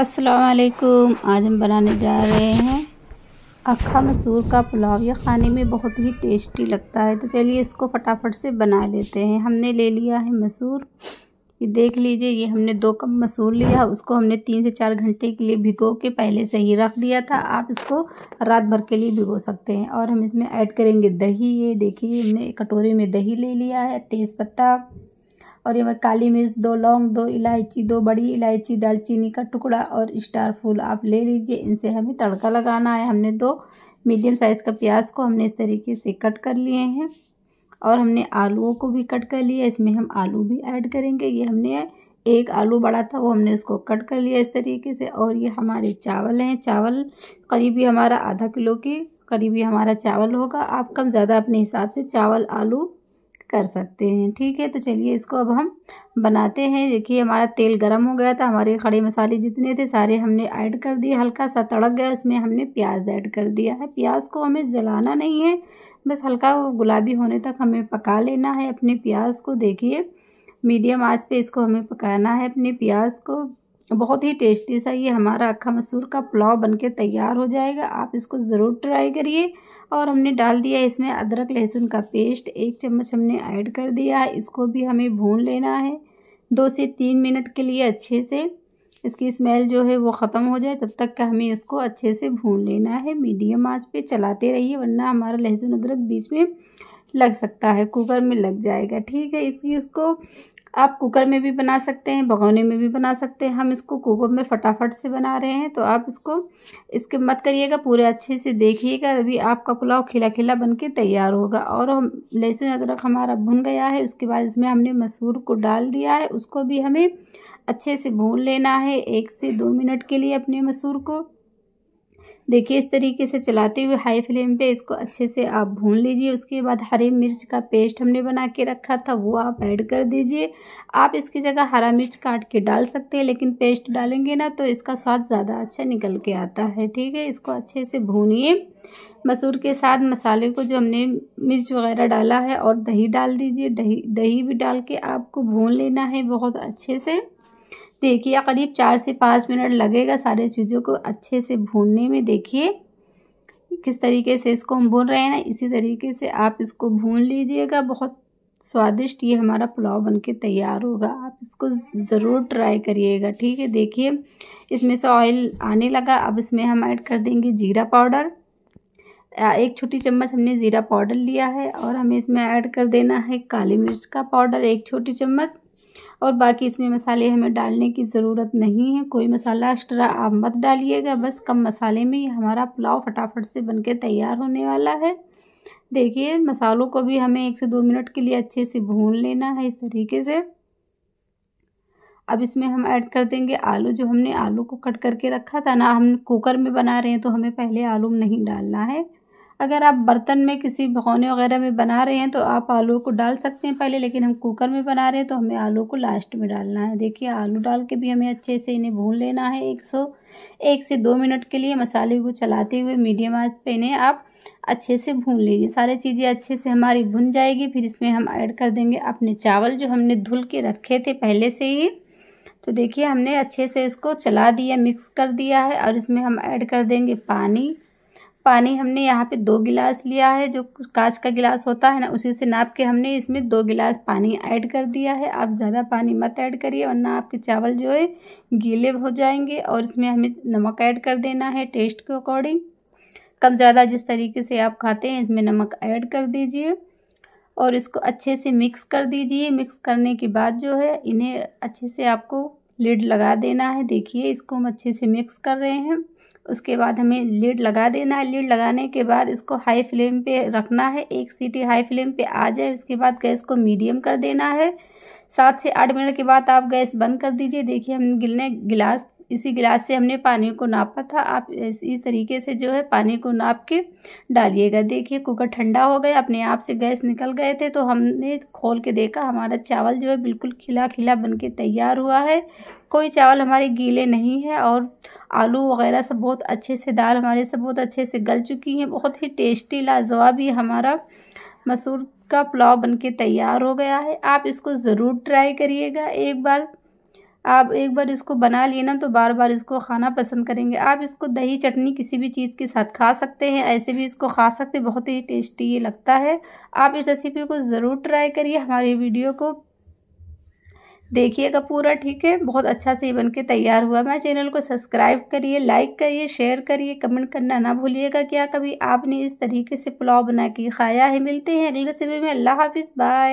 असलकुम आज हम बनाने जा रहे हैं अखा मसूर का पुलाव ये खाने में बहुत ही टेस्टी लगता है तो चलिए इसको फटाफट से बना लेते हैं हमने ले लिया है मसूर ये देख लीजिए ये हमने दो कप मसूर लिया उसको हमने तीन से चार घंटे के लिए भिगो के पहले से ही रख दिया था आप इसको रात भर के लिए भिगो सकते हैं और हम इसमें ऐड करेंगे दही ये देखिए हमने कटोरे में दही ले लिया है तेज़पत्ता और ये काली मिर्च दो लौंग दो इलायची दो बड़ी इलायची दालचीनी का टुकड़ा और स्टार फूल आप ले लीजिए इनसे हमें तड़का लगाना है हमने दो मीडियम साइज़ का प्याज को हमने इस तरीके से कट कर लिए हैं और हमने आलूओं को भी कट कर लिया इसमें हम आलू भी ऐड करेंगे ये हमने एक आलू बड़ा था वो हमने उसको कट कर लिया इस तरीके से और ये हमारे चावल हैं चावल करीबी हमारा आधा किलो के करीबी हमारा चावल होगा आप कम ज़्यादा अपने हिसाब से चावल आलू कर सकते हैं ठीक है तो चलिए इसको अब हम बनाते हैं देखिए हमारा तेल गर्म हो गया था हमारे खड़े मसाले जितने थे सारे हमने ऐड कर दिए हल्का सा तड़क गया उसमें हमने प्याज ऐड कर दिया है प्याज को हमें जलाना नहीं है बस हल्का गुलाबी होने तक हमें पका लेना है अपने प्याज को देखिए मीडियम आँच पे इसको हमें पकाना है अपने प्याज को बहुत ही टेस्टी सा ये हमारा अक्खा मसूर का पुलाव बनके तैयार हो जाएगा आप इसको ज़रूर ट्राई करिए और हमने डाल दिया इसमें अदरक लहसुन का पेस्ट एक चम्मच हमने ऐड कर दिया इसको भी हमें भून लेना है दो से तीन मिनट के लिए अच्छे से इसकी स्मेल जो है वो ख़त्म हो जाए तब तक का हमें इसको अच्छे से भून लेना है मीडियम आंच पे चलाते रहिए वरना हमारा लहसुन अदरक बीच में लग सकता है कुकर में लग जाएगा ठीक है इसकी इसको आप कुकर में भी बना सकते हैं भगौने में भी बना सकते हैं हम इसको कुकर में फटाफट से बना रहे हैं तो आप इसको इसके मत करिएगा पूरे अच्छे से देखिएगा अभी आपका पुलाव खिला खिला बन के तैयार होगा और हम लहसुन अदरक हमारा भुन गया है उसके बाद इसमें हमने मसूर को डाल दिया है उसको भी हमें अच्छे से भून लेना है एक से दो मिनट के लिए अपने मसूर को देखिए इस तरीके से चलाते हुए हाई फ्लेम पे इसको अच्छे से आप भून लीजिए उसके बाद हरी मिर्च का पेस्ट हमने बना के रखा था वो आप ऐड कर दीजिए आप इसकी जगह हरा मिर्च काट के डाल सकते हैं लेकिन पेस्ट डालेंगे ना तो इसका स्वाद ज़्यादा अच्छा निकल के आता है ठीक है इसको अच्छे से भूनिए मसूर के साथ मसाले को जो हमने मिर्च वगैरह डाला है और दही डाल दीजिए दही दही भी डाल के आपको भून लेना है बहुत अच्छे से देखिए करीब चार से पाँच मिनट लगेगा सारे चीज़ों को अच्छे से भूनने में देखिए किस तरीके से इसको हम भून रहे हैं ना इसी तरीके से आप इसको भून लीजिएगा बहुत स्वादिष्ट ये हमारा पुलाव बनके तैयार होगा आप इसको ज़रूर ट्राई करिएगा ठीक है देखिए इसमें से ऑयल आने लगा अब इसमें हम ऐड कर देंगे जीरा पाउडर एक छोटी चम्मच हमने ज़ीरा पाउडर लिया है और हमें इसमें ऐड कर देना है काली मिर्च का पाउडर एक छोटी चम्मच और बाकी इसमें मसाले हमें डालने की ज़रूरत नहीं है कोई मसाला एक्स्ट्रा आप मत डालिएगा बस कम मसाले में ही हमारा पुलाव फटाफट से के तैयार होने वाला है देखिए मसालों को भी हमें एक से दो मिनट के लिए अच्छे से भून लेना है इस तरीके से अब इसमें हम ऐड कर देंगे आलू जो हमने आलू को कट करके रखा था ना हम कुकर में बना रहे हैं तो हमें पहले आलू नहीं डालना है अगर आप बर्तन में किसी भगौने वगैरह में बना रहे हैं तो आप आलू को डाल सकते हैं पहले लेकिन हम कुकर में बना रहे हैं तो हमें आलू को लास्ट में डालना है देखिए आलू डाल के भी हमें अच्छे से इन्हें भून लेना है एक सौ एक से दो मिनट के लिए मसाले को चलाते हुए मीडियम आंच पे इन्हें आप अच्छे से भून लीजिए सारे चीज़ें अच्छे से हमारी भुन जाएगी फिर इसमें हम ऐड कर देंगे अपने चावल जो हमने धुल के रखे थे पहले से ही तो देखिए हमने अच्छे से इसको चला दिया मिक्स कर दिया है और इसमें हम ऐड कर देंगे पानी पानी हमने यहाँ पे दो गिलास लिया है जो कांच का गिलास होता है ना उसी से नाप के हमने इसमें दो गिलास पानी ऐड कर दिया है आप ज़्यादा पानी मत ऐड करिए वरना आपके चावल जो है गीले हो जाएंगे और इसमें हमें नमक ऐड कर देना है टेस्ट के अकॉर्डिंग कम ज़्यादा जिस तरीके से आप खाते हैं इसमें नमक ऐड कर दीजिए और इसको अच्छे से मिक्स कर दीजिए मिक्स करने के बाद जो है इन्हें अच्छे से आपको लिड लगा देना है देखिए इसको हम अच्छे से मिक्स कर रहे हैं उसके बाद हमें लीड लगा देना है लीड लगाने के बाद इसको हाई फ्लेम पे रखना है एक सीटी हाई फ्लेम पे आ जाए उसके बाद गैस को मीडियम कर देना है सात से आठ मिनट के बाद आप गैस बंद कर दीजिए देखिए हम गिलने गिलास इसी गिलास से हमने पानी को नापा था आप इसी तरीके से जो है पानी को नाप के डालिएगा देखिए कुकर ठंडा हो गया अपने आप से गैस निकल गए थे तो हमने खोल के देखा हमारा चावल जो है बिल्कुल खिला खिला बन के तैयार हुआ है कोई चावल हमारे गीले नहीं है और आलू वगैरह सब बहुत अच्छे से दाल हमारे सब बहुत अच्छे से गल चुकी हैं बहुत ही टेस्टी लाजवाब ये हमारा मसूर का पुलाव बनके तैयार हो गया है आप इसको ज़रूर ट्राई करिएगा एक बार आप एक बार इसको बना लिए ना तो बार बार इसको खाना पसंद करेंगे आप इसको दही चटनी किसी भी चीज़ के साथ खा सकते हैं ऐसे भी इसको खा सकते हैं बहुत ही टेस्टी ये लगता है आप इस रेसिपी को ज़रूर ट्राई करिए हमारी वीडियो को देखिएगा पूरा ठीक है बहुत अच्छा से ये बन के तैयार हुआ मैं चैनल को सब्सक्राइब करिए लाइक करिए शेयर करिए कमेंट करना ना भूलिएगा क्या कभी आपने इस तरीके से पुलाव बना के खाया है मिलते हैं अगले रेसिपी में अल्लाह हाफिज़ बाय